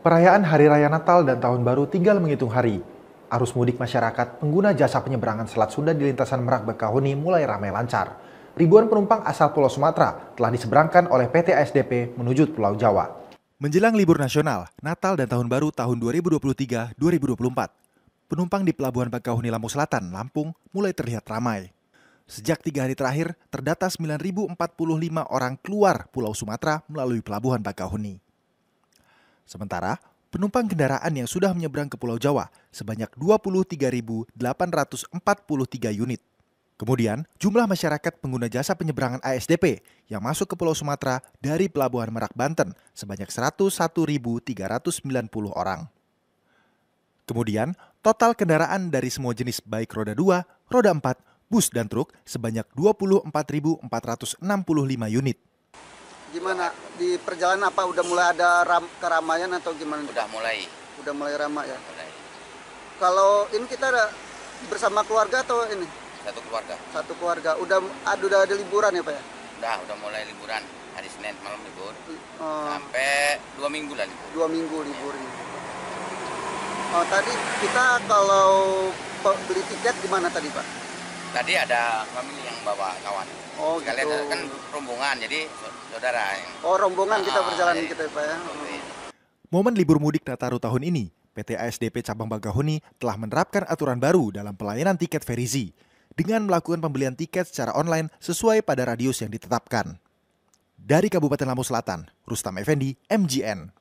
Perayaan Hari Raya Natal dan Tahun Baru tinggal menghitung hari. Arus mudik masyarakat pengguna jasa penyeberangan Selat Sunda di lintasan Merak Bakahuni mulai ramai lancar. Ribuan penumpang asal Pulau Sumatera telah diseberangkan oleh PT ASDP menuju Pulau Jawa. Menjelang libur nasional, Natal dan Tahun Baru tahun 2023-2024, penumpang di Pelabuhan Bakahuni Lampung Selatan, Lampung mulai terlihat ramai. Sejak tiga hari terakhir, terdata 9.045 orang keluar Pulau Sumatera melalui Pelabuhan Bakahuni. Sementara, penumpang kendaraan yang sudah menyeberang ke Pulau Jawa sebanyak 23.843 unit. Kemudian, jumlah masyarakat pengguna jasa penyeberangan ASDP yang masuk ke Pulau Sumatera dari Pelabuhan Merak, Banten sebanyak 101.390 orang. Kemudian, total kendaraan dari semua jenis baik roda 2, roda 4, bus dan truk sebanyak 24.465 unit. Gimana di perjalanan apa udah mulai ada ram, keramaian atau gimana? Udah mulai. Udah mulai ramai ya. Mulai. Kalau ini kita ada bersama keluarga atau ini? Satu keluarga. Satu keluarga. Udah ada udah ada liburan ya, Pak ya? Udah, udah mulai liburan. Hari Senin malam libur. hmm. Sampai dua minggu lah libur. Dua minggu liburnya. Oh, eh, tadi kita kalau beli tiket gimana tadi, Pak? tadi ada kami yang bawa kawan. Oh, Kalian gitu. kan rombongan jadi saudara yang Oh, rombongan kita ah, perjalanan iya. kita Pak ya. Momen libur mudik Nataru tahun ini, PT ASDP Cabang Bagahuni telah menerapkan aturan baru dalam pelayanan tiket ferizi dengan melakukan pembelian tiket secara online sesuai pada radius yang ditetapkan. Dari Kabupaten Lampung Selatan, Rustam Effendi, MGN.